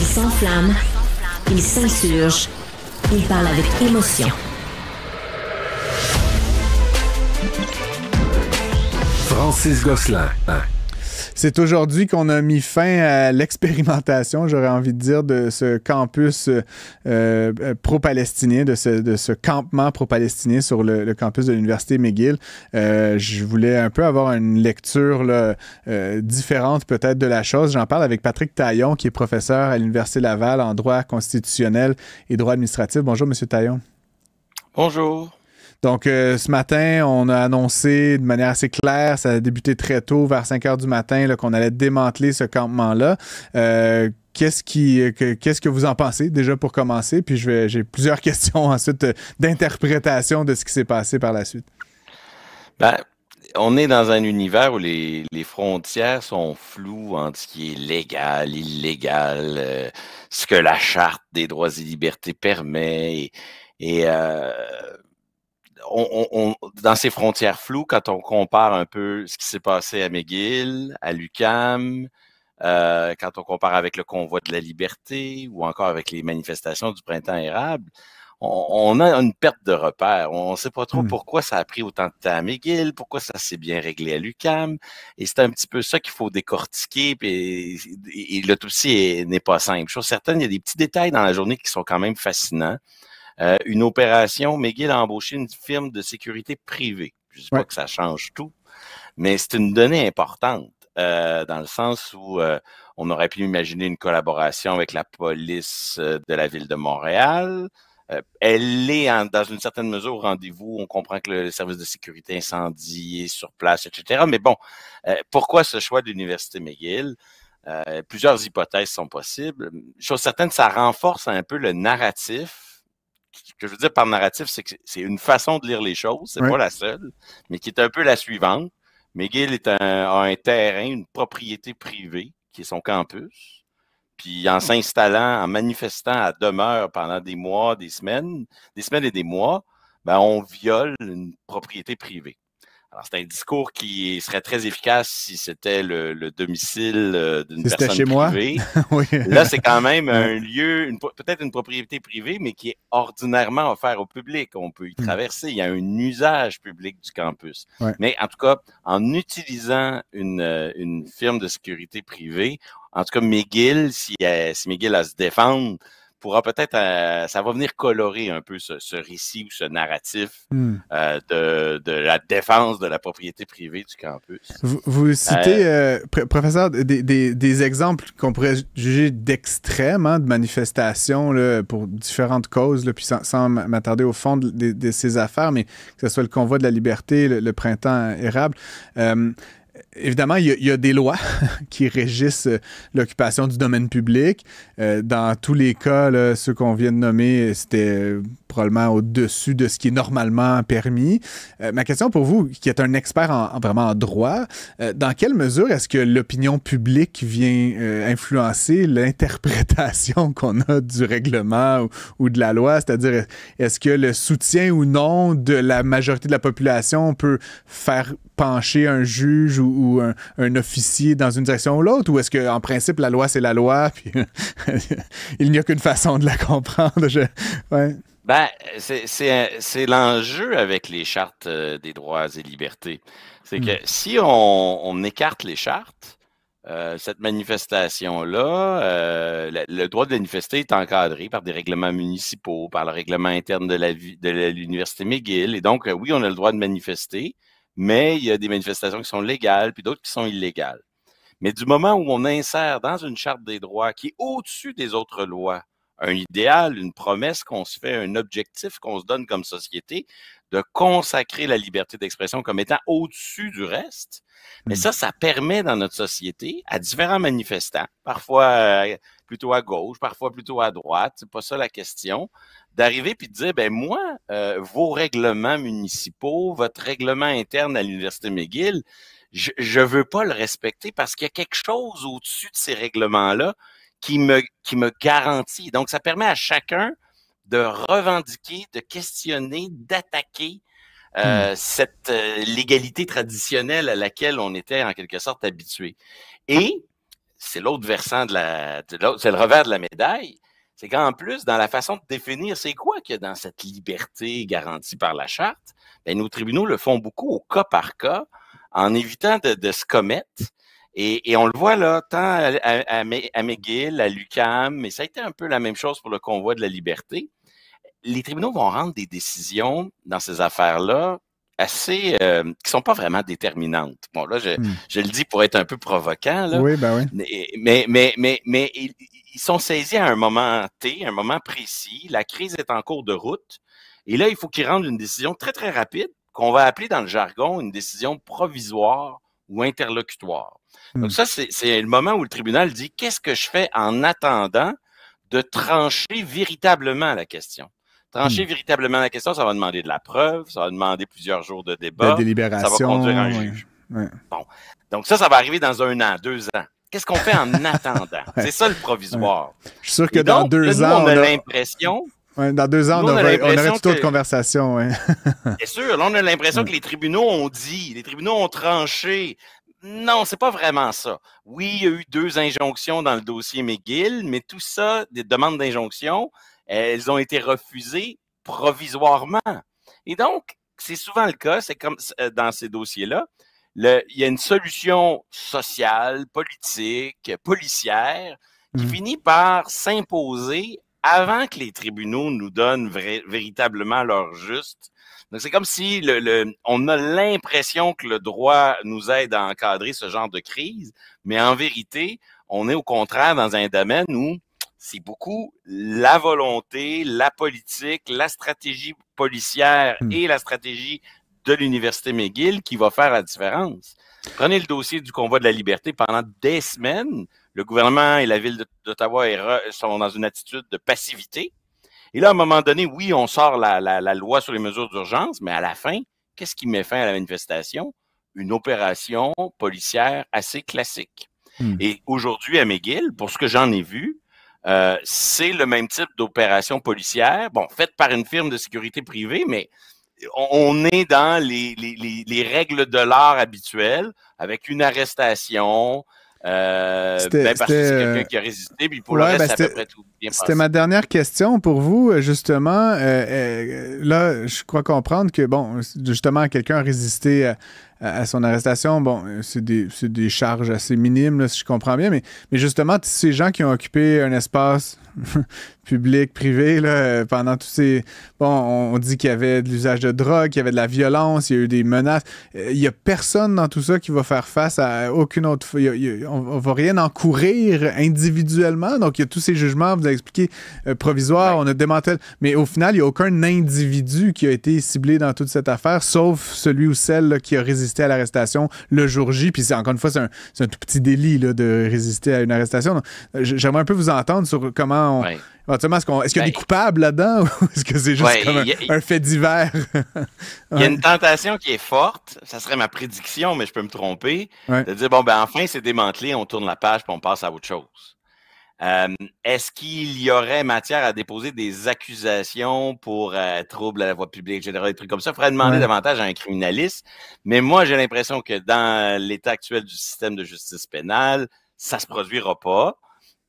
Il s'enflamme, il s'insurge, il parle avec émotion. Francis Gosselin. 1 hein. C'est aujourd'hui qu'on a mis fin à l'expérimentation, j'aurais envie de dire, de ce campus euh, euh, pro-palestinien, de ce, campement pro-palestinien sur le, campus de l'Université McGill. Euh, je voulais un peu avoir une lecture différente peut-être de la chose. J'en parle avec Patrick Taillon, qui est professeur à l'Université Laval en droit constitutionnel et droit administratif. Bonjour, Monsieur Taillon. Bonjour. Donc, euh, ce matin, on a annoncé de manière assez claire, ça a débuté très tôt, vers 5 heures du matin, qu'on allait démanteler ce campement-là. Euh, qu'est-ce qui, euh, qu'est-ce que vous en pensez déjà pour commencer? Puis j'ai plusieurs questions ensuite d'interprétation de ce qui s'est passé par la suite. Ben, on est dans un univers où les, frontières sont floues entre ce qui est légal, illégal, ce que la Charte des droits et libertés permet. Et, et on, dans ces frontières floues, quand on compare un peu ce qui s'est passé à McGill, à l'UCAM, euh, quand on compare avec le convoi de la liberté ou encore avec les manifestations du printemps érable, on, a une perte de repère. On ne sait pas trop hmm. pourquoi ça a pris autant de temps à McGill, pourquoi ça s'est bien réglé à l'UCAM. Et c'est un petit peu ça qu'il faut décortiquer. Et, le tout aussi n'est pas simple. trouve il y a des petits détails dans la journée qui sont quand même fascinants. Euh, une opération, McGill a embauché une firme de sécurité privée. Je ne dis pas que ça change tout, mais c'est une donnée importante euh, dans le sens où euh, on aurait pu imaginer une collaboration avec la police euh, de la ville de Montréal. elle est dans une certaine mesure au rendez-vous. On comprend que le service de sécurité incendie est sur place, etc. Mais bon, pourquoi ce choix de l'université McGill? plusieurs hypothèses sont possibles. Chose certaine, ça renforce un peu le narratif ce que je veux dire par narratif, c'est que c'est une façon de lire les choses, c'est pas la seule, mais qui est un peu la suivante. McGill est a un terrain, une propriété privée, qui est son campus. Puis en s'installant, en manifestant à demeure pendant des mois, des semaines, des semaines et des mois, ben, on viole une propriété privée. Alors, c'est un discours qui serait très efficace si c'était le, domicile euh, d'une personne privée. Là, c'est quand même un lieu, peut-être une propriété privée, mais qui est ordinairement offert au public. On peut y hmm. traverser. Il y a un usage public du campus. Mais en tout cas, en utilisant une, euh, une firme de sécurité privée, en tout cas, McGill, si, euh, si McGill a à se défendre, pourra peut-être, euh, ça va venir colorer un peu ce, récit ou ce narratif hmm. euh, de, la défense de la propriété privée du campus. Vous, euh, citez, professeur, des, exemples qu'on pourrait juger d'extrêmes, hein, de manifestations là, pour différentes causes, là, puis sans, m'attarder au fond de, ces affaires, mais que ce soit le convoi de la liberté, le printemps érable évidemment, il y, a, des lois qui régissent euh, l'occupation du domaine public. Euh, dans tous les cas, ceux qu'on vient de nommer, c'était euh, probablement au-dessus de ce qui est normalement permis. Euh, ma question pour vous, qui êtes un expert en, vraiment en droit, euh, dans quelle mesure est-ce que l'opinion publique vient euh, influencer l'interprétation qu'on a du règlement ou, de la loi? C'est-à-dire, est-ce que le soutien ou non de la majorité de la population peut faire pencher un juge ou, un, officier dans une direction ou l'autre? Ou est-ce que, en principe, la loi, c'est la loi, puis il n'y a qu'une façon de la comprendre? Je... Ben, c'est l'enjeu avec les chartes euh, des droits et libertés. C'est que hmm. si on, écarte les chartes, euh, cette manifestation-là, euh, le, droit de manifester est encadré par des règlements municipaux, par le règlement interne de l'Université McGill. Et donc, oui, on a le droit de manifester, mais il y a des manifestations qui sont légales, puis d'autres qui sont illégales. Mais du moment où on insère dans une charte des droits qui est au-dessus des autres lois, un idéal, une promesse qu'on se fait, un objectif qu'on se donne comme société de consacrer la liberté d'expression comme étant au-dessus du reste. Mais hmm. ça, ça permet dans notre société à différents manifestants, parfois euh, plutôt à gauche, parfois plutôt à droite, c'est pas ça la question, d'arriver puis de dire, ben moi, euh, vos règlements municipaux, votre règlement interne à l'Université McGill, je ne veux pas le respecter parce qu'il y a quelque chose au-dessus de ces règlements-là qui me, qui me garantit. Donc, ça permet à chacun de revendiquer, de questionner, d'attaquer euh, hmm. cette euh, légalité traditionnelle à laquelle on était en quelque sorte habitué. Et c'est l'autre versant de la, c'est le revers de la médaille, c'est qu'en plus, dans la façon de définir c'est quoi que dans cette liberté garantie par la charte, ben, nos tribunaux le font beaucoup au cas par cas, en évitant de, de se commettre et, on le voit là, tant à, McGill, à l'UCAM, mais ça a été un peu la même chose pour le convoi de la liberté. Les tribunaux vont rendre des décisions dans ces affaires-là assez euh, qui sont pas vraiment déterminantes. Bon, là, je, hmm. le dis pour être un peu provocant, là. Oui, ben oui. Mais, mais, mais, ils, sont saisis à un moment T, un moment précis. La crise est en cours de route. Et là, il faut qu'ils rendent une décision très, très rapide, qu'on va appeler dans le jargon une décision provisoire ou interlocutoire. Donc hmm. ça, c'est le moment où le tribunal dit qu'est-ce que je fais en attendant de trancher véritablement la question. Trancher hmm. véritablement la question, ça va demander de la preuve, ça va demander plusieurs jours de débat, de délibération, ça va conduire un juge. Bon. Donc ça, ça va arriver dans un an, deux ans. Qu'est-ce qu'on fait en attendant? C'est ça le provisoire. Je suis sûr que dans deux ans. on, a... l'impression dans deux ans, on, aurait, toute autre conversation. Bien sûr, là, on a l'impression que les tribunaux ont dit, les tribunaux ont tranché. Non, c'est pas vraiment ça. Oui, il y a eu deux injonctions dans le dossier McGill, mais tout ça, des demandes d'injonction, elles ont été refusées provisoirement. Et donc, c'est souvent le cas, c'est comme euh, dans ces dossiers-là. il y a une solution sociale, politique, policière qui mmh. finit par s'imposer avant que les tribunaux nous donnent véritablement leur juste. Donc, c'est comme si on a l'impression que le droit nous aide à encadrer ce genre de crise, mais en vérité, on est au contraire dans un domaine où c'est beaucoup la volonté, la politique, la stratégie policière hmm. et la stratégie de l'Université McGill qui va faire la différence. Prenez le dossier du convoi de la liberté pendant des semaines. Le gouvernement et la ville d'Ottawa sont dans une attitude de passivité. Et là, à un moment donné, oui, on sort la, loi sur les mesures d'urgence, mais à la fin, qu'est-ce qui met fin à la manifestation? Une opération policière assez classique. Hmm. Et aujourd'hui, à McGill, pour ce que j'en ai vu, euh, c'est le même type d'opération policière, bon, faite par une firme de sécurité privée, mais on est dans les, règles de l'art habituelles, avec une arrestation, euh, ben, parce que c'est quelqu'un euh, qui a résisté, puis pour le ben, reste, à peu près tout C'était ma dernière question pour vous, euh, justement. Euh, là, je crois comprendre que, bon, justement, quelqu'un a résisté à, son arrestation. Bon, c'est des, charges assez minimes, si je comprends bien, mais justement, ces gens qui ont occupé un espace public, privé, là, pendant tous ces. Bon, on dit qu'il y avait de l'usage de drogue, qu'il y avait de la violence, il y a eu des menaces. Euh, il n'y a personne dans tout ça qui va faire face à aucune autre. on ne va rien encourir individuellement. Donc, il y a tous ces jugements, vous avez expliqué, euh, provisoires, on a démantelé. Mais au final, il n'y a aucun individu qui a été ciblé dans toute cette affaire, sauf celui ou celle qui a résisté à l'arrestation le jour J. Puis, encore une fois, c'est un, un, tout petit délit là, de résister à une arrestation. J'aimerais un peu vous entendre sur comment est-ce, qu'il y a des ben, coupables là-dedans ou est-ce que c'est juste comme un, fait divers? Il y a une tentation qui est forte, ça serait ma prédiction, mais je peux me tromper, de dire bon, ben enfin, c'est démantelé, on tourne la page puis on passe à autre chose. Euh, est-ce qu'il y aurait matière à déposer des accusations pour euh, trouble à la voie publique, etc., des trucs comme ça? Il faudrait demander davantage à un criminaliste. Mais moi, j'ai l'impression que dans l'état actuel du système de justice pénale, ça se produira pas.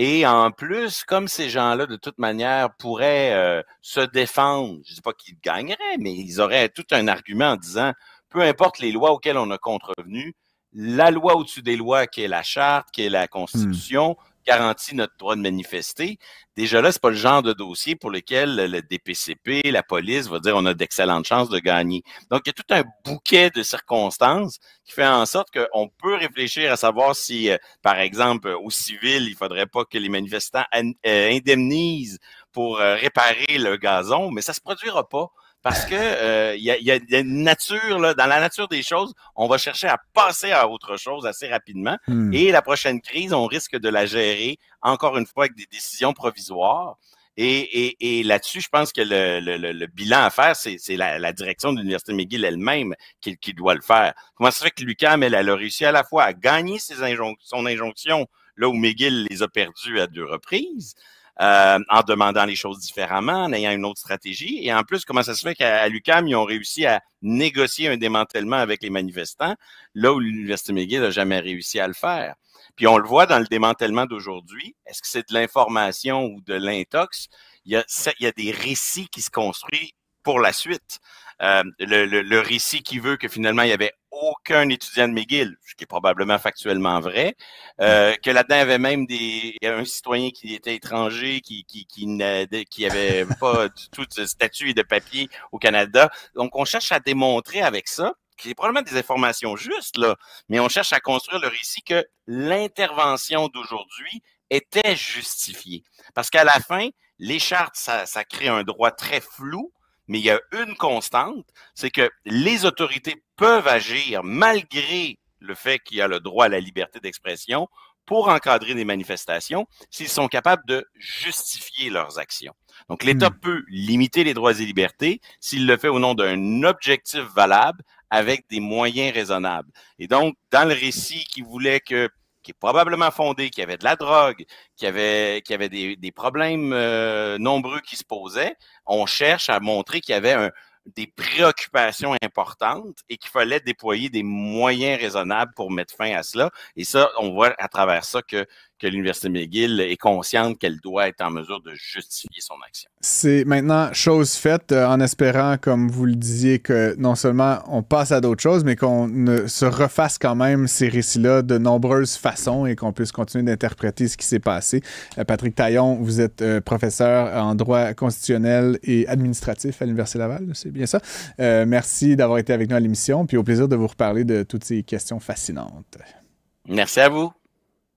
Et en plus, comme ces gens-là, de toute manière, pourraient euh, se défendre, je ne dis pas qu'ils gagneraient, mais ils auraient tout un argument en disant, peu importe les lois auxquelles on a contrevenu, la loi au-dessus des lois, qui est la charte, qui est la hmm. Constitution, garantit notre droit de manifester. Déjà là, n'est pas le genre de dossier pour lequel le DPCP, la police va dire on a d'excellentes chances de gagner. Donc, il y a tout un bouquet de circonstances qui fait en sorte qu'on peut réfléchir à savoir si, euh, par exemple, au civil, il faudrait pas que les manifestants euh, indemnisent pour euh, réparer le gazon, mais ça se produira pas parce que euh, il y, a, y, une nature, là, dans la nature des choses, on va chercher à passer à autre chose assez rapidement. Hmm. Et la prochaine crise, on risque de la gérer encore une fois avec des décisions provisoires. Et, là-dessus, je pense que le, bilan à faire, c'est la, direction de l'Université McGill elle-même qui, doit le faire. Comment ça fait que l'UCAM, elle, a réussi à la fois à gagner ses son injonction là où McGill les a perdues à deux reprises, euh, en demandant les choses différemment, en ayant une autre stratégie. Et en plus, comment ça se fait qu'à l'UCAM, ils ont réussi à négocier un démantèlement avec les manifestants, là où l'Université McGill n'a jamais réussi à le faire. Puis on le voit dans le démantèlement d'aujourd'hui. Est-ce que c'est de l'information ou de l'intox? il y a des récits qui se construisent pour la suite. Euh, le, le, le, récit qui veut que finalement, il y avait aucun étudiant de McGill, ce qui est probablement factuellement vrai, euh, que là-dedans, il y avait même des, un citoyen qui était étranger, qui, qui, qui n'avait avait pas du tout de statut et de papier au Canada. Donc, on cherche à démontrer avec ça, qui est probablement des informations justes, là, mais on cherche à construire le récit que l'intervention d'aujourd'hui était justifiée. Parce qu'à la fin, les chartes, ça, ça crée un droit très flou mais il y a une constante, c'est que les autorités peuvent agir malgré le fait qu'il y a le droit à la liberté d'expression pour encadrer des manifestations s'ils sont capables de justifier leurs actions. Donc, l'État hmm. peut limiter les droits et libertés s'il le fait au nom d'un objectif valable avec des moyens raisonnables. Et donc, dans le récit qui voulait que qui est probablement fondé, qui avait de la drogue, qui avait, avait des, problèmes euh, nombreux qui se posaient, on cherche à montrer qu'il y avait des préoccupations importantes et qu'il fallait déployer des moyens raisonnables pour mettre fin à cela. Et ça, on voit à travers ça que que l'Université McGill est consciente qu'elle doit être en mesure de justifier son action. C'est maintenant chose faite euh, en espérant, comme vous le disiez, que non seulement on passe à d'autres choses, mais qu'on se refasse quand même ces récits-là de nombreuses façons et qu'on puisse continuer d'interpréter ce qui s'est passé. Euh, Patrick Taillon, vous êtes euh, professeur en droit constitutionnel et administratif à l'Université Laval, c'est bien ça. merci d'avoir été avec nous à l'émission, puis au plaisir de vous reparler de toutes ces questions fascinantes. Merci à vous.